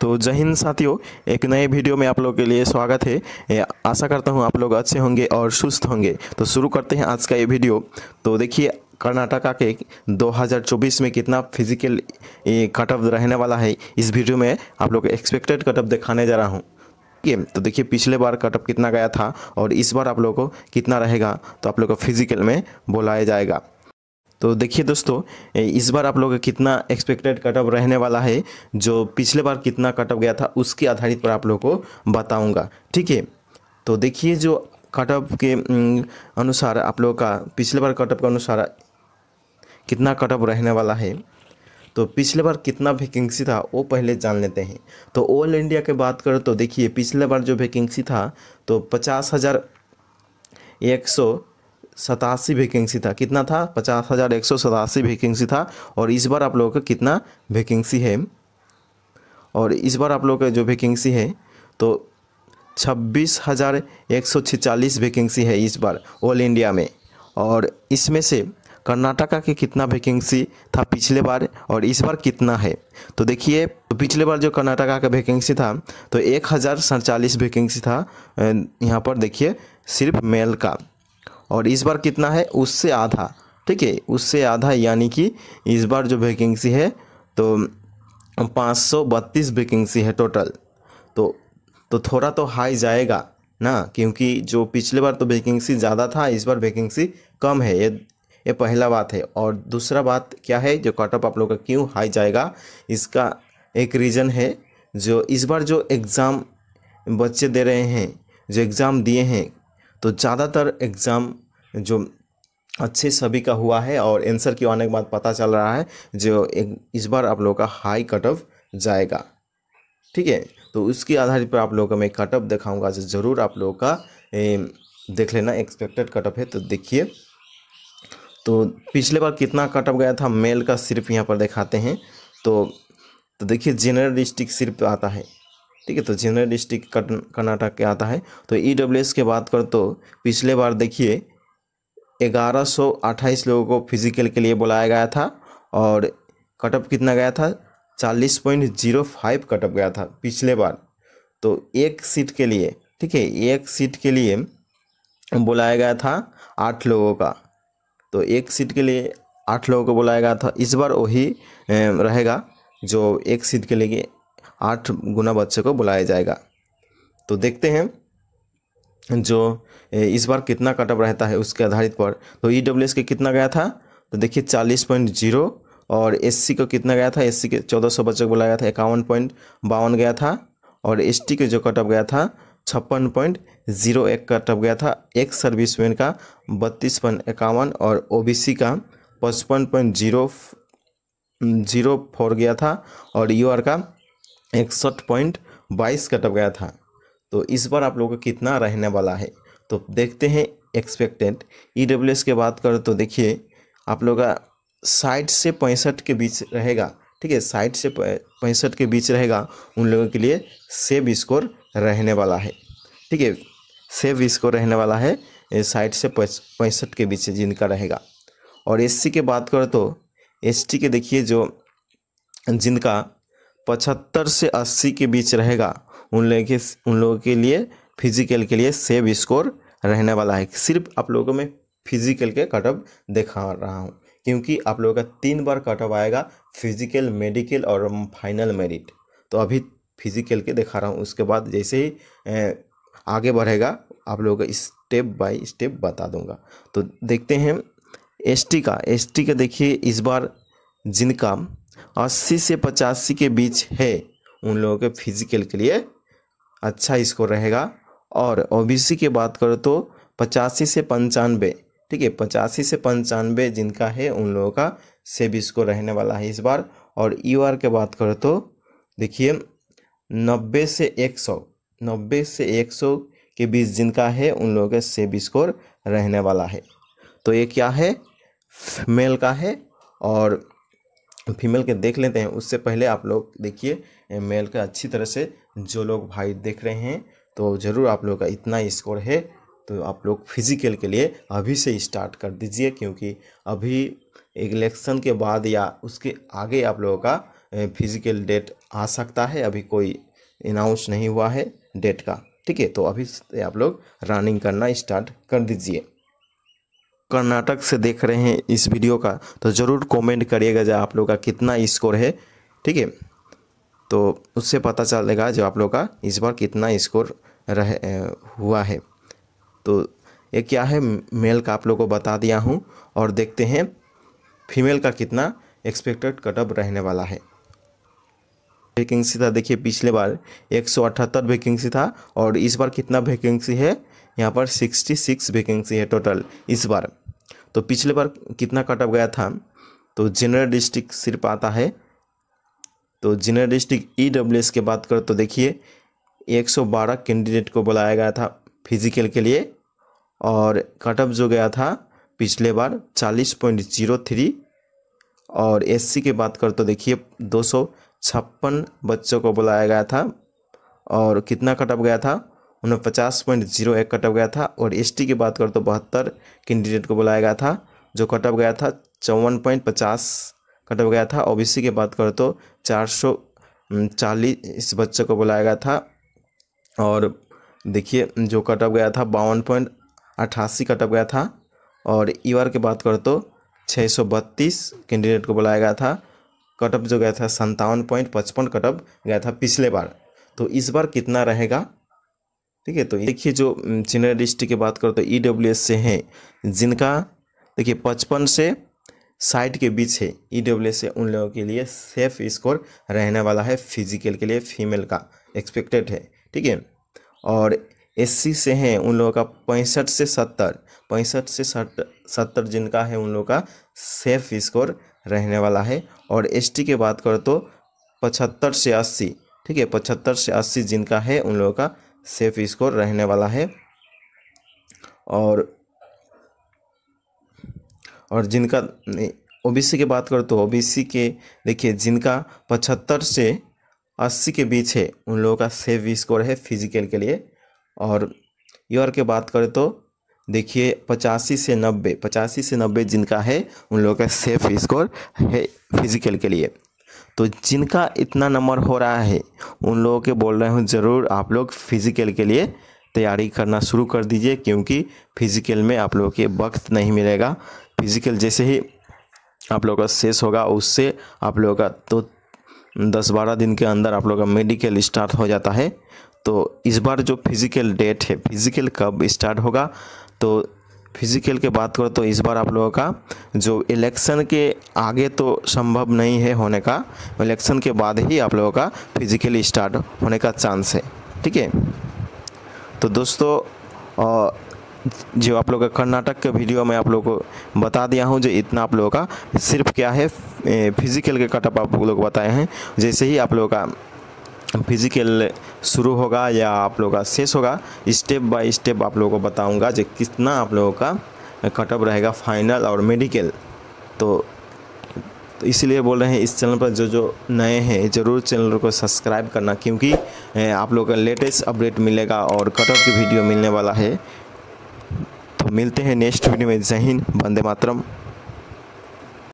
तो जय हिंद साथियों एक नए वीडियो में आप लोग के लिए स्वागत है आशा करता हूँ आप लोग अच्छे होंगे और सुस्त होंगे तो शुरू करते हैं आज का ये वीडियो तो देखिए कर्नाटका के 2024 में कितना फिजिकल कट ऑफ रहने वाला है इस वीडियो में आप लोग एक्सपेक्टेड कट ऑफ दिखाने जा रहा हूँ ठीक है तो देखिए पिछले बार कटअप कितना गया था और इस बार आप लोग को कितना रहेगा तो आप लोग को फिजिकल में बुलाया जाएगा तो देखिए दोस्तों इस बार आप लोग का कितना एक्सपेक्टेड कटअप रहने वाला है जो पिछले बार कितना कटअप गया था उसके आधारित पर आप लोग को बताऊँगा ठीक है तो देखिए जो कटअप के अनुसार आप लोगों का पिछले बार कटअप के अनुसार कितना कटअप रहने वाला है तो पिछले बार कितना वैकेंसी था वो पहले जान लेते हैं तो ऑल इंडिया की बात करें तो देखिए पिछले बार जो वैकेंसी था तो पचास हज़ार एक सौ सतासी वैकेंसी था कितना था पचास हज़ार एक सौ सतासी वैकेंसी था और इस बार आप लोगों का कितना वैकेंसी है और इस बार आप लोगों का जो वैकेंसी है तो छब्बीस हज़ार एक सौ छिचालीस वैकेंसी है इस बार ऑल इंडिया में और इसमें से कर्नाटका की कितना वैकेंसी था पिछले बार और इस बार कितना है तो देखिए तो पिछले बार जो कर्नाटका का वैकेंसी था तो एक हज़ार सड़चालीस वैकेंसी था यहाँ पर देखिए सिर्फ मेल का और इस बार कितना है उससे आधा ठीक है उससे आधा यानी कि इस बार जो वैकेंसी है तो पाँच सौ बत्तीस वैकेंसी है टोटल तो तो थोड़ा तो हाई जाएगा ना क्योंकि जो पिछले बार तो वैकेंसी ज़्यादा था इस बार वैकेंसी कम है ये ये पहला बात है और दूसरा बात क्या है जो कटअप आप लोग का क्यों हाई जाएगा इसका एक रीज़न है जो इस बार जो एग्ज़ाम बच्चे दे रहे हैं जो एग्ज़ाम दिए हैं तो ज़्यादातर एग्ज़ाम जो अच्छे सभी का हुआ है और आंसर क्यों आने के बाद पता चल रहा है जो एक इस बार आप लोगों का हाई कट ऑफ जाएगा ठीक है तो उसके आधार पर आप लोगों का मैं कट ऑफ दिखाऊँगा जो ज़रूर आप लोगों का ए, देख लेना एक्सपेक्टेड कट ऑफ है तो देखिए तो पिछले बार कितना कट ऑफ गया था मेल का सिर्फ यहाँ पर दिखाते हैं तो तो देखिए जनरल डिस्ट्रिक्ट सिर्फ आता है ठीक है तो जनरल डिस्ट्रिक्ट कर्नाटक के आता है तो ई डब्ल्यू एस के बात कर तो पिछले बार देखिए 1128 लोगों को फिजिकल के लिए बुलाया गया था और कटअप कितना गया था 40.05 कटअप गया था पिछले बार तो एक सीट के लिए ठीक है एक सीट के लिए बुलाया गया था आठ लोगों का तो एक सीट के लिए आठ लोगों को बुलाया गया था इस बार वही रहेगा जो एक सीट के लिए आठ गुना बच्चे को बुलाया जाएगा तो देखते हैं जो इस बार कितना कटअप रहता है उसके आधारित पर तो ई डब्ल्यू एस के कितना गया था तो देखिए चालीस पॉइंट जीरो और एस सी को कितना गया था एस सी के चौदह सौ बच्चों को बुलाया गया था इक्यावन पॉइंट बावन गया था और एस टी के जो कटअप गया था छप्पन पॉइंट जीरो एक कटअप गया था एक सर्विसमैन का बत्तीस पॉइंट इक्यावन और ओ बी सी का पचपन पॉइंट जीरो जीरो फोर गया था और यू आर का इकसठ पॉइंट बाईस का टप गया था तो इस बार आप लोगों का कितना रहने वाला है तो देखते हैं एक्सपेक्टेड ई डब्ल्यू एस की बात करें तो देखिए आप लोग का साठ से पैंसठ के बीच रहेगा ठीक है साठ से पैंसठ के बीच रहेगा उन लोगों के लिए सेव स्कोर रहने वाला है ठीक है सेव स्कोर रहने वाला है साठ से पैंसठ के बीच जिनका रहेगा और एससी के बात करें तो एसटी के देखिए जो जिनका पचहत्तर से अस्सी के बीच रहेगा उन लोगों के उन लोगों के लिए फिजिकल के लिए सेव स्कोर रहने वाला है सिर्फ आप लोगों में फिजिकल के कटअप दिखा रहा हूँ क्योंकि आप लोगों का तीन बार कटअप आएगा फिजिकल मेडिकल और फाइनल मेरिट तो अभी फिजिकल के दिखा रहा हूँ उसके बाद जैसे ही आगे बढ़ेगा आप लोगों का स्टेप बाय स्टेप बता दूंगा तो देखते हैं एसटी का एसटी का देखिए इस बार जिनका अस्सी से पचासी के बीच है उन लोगों के फिजिकल के लिए अच्छा स्कोर रहेगा और ओबीसी की बात करो तो पचासी से पंचानवे ठीक है पचासी से पंचानवे जिनका है उन लोगों का सेब स्कोर रहने वाला है इस बार और यू आर के बात करो तो देखिए नब्बे से एक सौ नब्बे से एक सौ के बीच जिनका है उन लोगों का सेब स्कोर रहने वाला है तो ये क्या है मेल का है और फीमेल के देख लेते हैं उससे पहले आप लोग देखिए मेल का अच्छी तरह से जो लोग भाई देख रहे हैं तो ज़रूर आप लोग का इतना स्कोर है तो आप लोग फिजिकल के लिए अभी से स्टार्ट कर दीजिए क्योंकि अभी इलेक्शन के बाद या उसके आगे आप लोगों का फिजिकल डेट आ सकता है अभी कोई अनाउंस नहीं हुआ है डेट का ठीक है तो अभी आप लोग रनिंग करना स्टार्ट कर दीजिए कर्नाटक से देख रहे हैं इस वीडियो का तो ज़रूर कमेंट करिएगा जो आप लोग का कितना स्कोर है ठीक है तो उससे पता चलेगा जो आप लोग का इस बार कितना स्कोर रह हुआ है तो ये क्या है मेल का आप लोग को बता दिया हूँ और देखते हैं फीमेल का कितना एक्सपेक्टेड कटअप रहने वाला है वैकेंसी था देखिए पिछले बार एक सौ अठहत्तर वैकेंसी था और इस बार कितना वैकेंसी है यहाँ पर सिक्सटी सिक्स वैकेंसी है टोटल इस बार तो पिछले बार कितना कट ऑफ गया था तो जनरल डिस्ट्रिक्ट सिर्फ आता है तो general district E W S की बात कर तो देखिए 112 कैंडिडेट को बुलाया गया था फिजिकल के लिए और कट ऑफ जो गया था पिछले बार थ्री और सी की बात कर तो देखिए दो बच्चों को बुलाया गया था और कितना कट ऑफ गया था उन्हें पचास पॉइंट जीरो एक कटअप गया था और एसटी की बात करें तो बहत्तर कैंडिडेट को बुलाया गया था जो कटअप गया था चौवन पॉइंट पचास कटअप गया था ओबीसी की बात करें तो चार सौ चालीस बच्चों को बुलाया गया था और देखिए जो कटअप गया था बावन पॉइंट अट्ठासी कटअप गया था और ईवर की बात करें तो छः सौ बत्तीस कैंडिडेट को बुलाया गया था कटअप जो गया था संतावन पॉइंट पचपन कटअप गया था पिछले बार तो इस बार कितना रहेगा ठीक है तो देखिए जो चिन्ह डिस्ट्रिक्ट की बात करो तो ई डब्ल्यू एस से हैं जिनका देखिए पचपन से साइट के बीच है ई e डब्ल्यू से उन लोगों के लिए सेफ स्कोर रहने वाला है फिजिकल के लिए फीमेल का एक्सपेक्टेड है ठीक है और एससी से हैं उन लोगों का पैंसठ से सत्तर पैंसठ से सत्तर जिनका है उन लोगों का सेफ स्कोर रहने वाला है और एसटी की बात करो तो पचहत्तर से अस्सी ठीक है पचहत्तर से अस्सी जिनका है उन लोगों का सेफ स्कोर रहने वाला है और और जिनका ओबीसी की बात करो तो ओबीसी के देखिए जिनका पचहत्तर से अस्सी के बीच है उन लोगों का सेफ स्कोर है फिजिकल के लिए और योर के बात करें तो देखिए पचासी से नब्बे पचासी से नब्बे जिनका है उन लोगों का सेफ स्कोर है फिजिकल के लिए तो जिनका इतना नंबर हो रहा है उन लोगों के बोल रहे हूँ ज़रूर आप लोग फिज़िकल के लिए तैयारी करना शुरू कर दीजिए क्योंकि फिज़िकल में आप लोगों के वक्त नहीं मिलेगा फिज़िकल जैसे ही आप लोगों का शेष होगा उससे आप लोगों का तो दस बारह दिन के अंदर आप लोगों का मेडिकल स्टार्ट हो जाता है तो इस बार जो फिज़िकल डेट है फिज़िकल कब स्टार्ट होगा तो फिजिकल की बात करो तो इस बार आप लोगों का जो इलेक्शन के आगे तो संभव नहीं है होने का इलेक्शन के बाद ही आप लोगों का फिजिकली स्टार्ट होने का चांस है ठीक है तो दोस्तों जो आप लोग का कर्नाटक के वीडियो में आप लोगों को बता दिया हूँ जो इतना आप लोगों का सिर्फ क्या है फिजिकल के कटअप आप लोग बताए हैं जैसे ही आप लोगों का फिज़िकल शुरू होगा या आप लोगों का शेष होगा स्टेप बाय स्टेप आप लोगों को बताऊंगा जो कितना आप लोगों का कटअप रहेगा फाइनल और मेडिकल तो तो इसलिए बोल रहे हैं इस चैनल पर जो जो नए हैं ज़रूर चैनल को सब्सक्राइब करना क्योंकि आप लोगों का लेटेस्ट अपडेट मिलेगा और कटअप की वीडियो मिलने वाला है तो मिलते हैं नेक्स्ट वीडियो में जय बंदे वंदे मातरम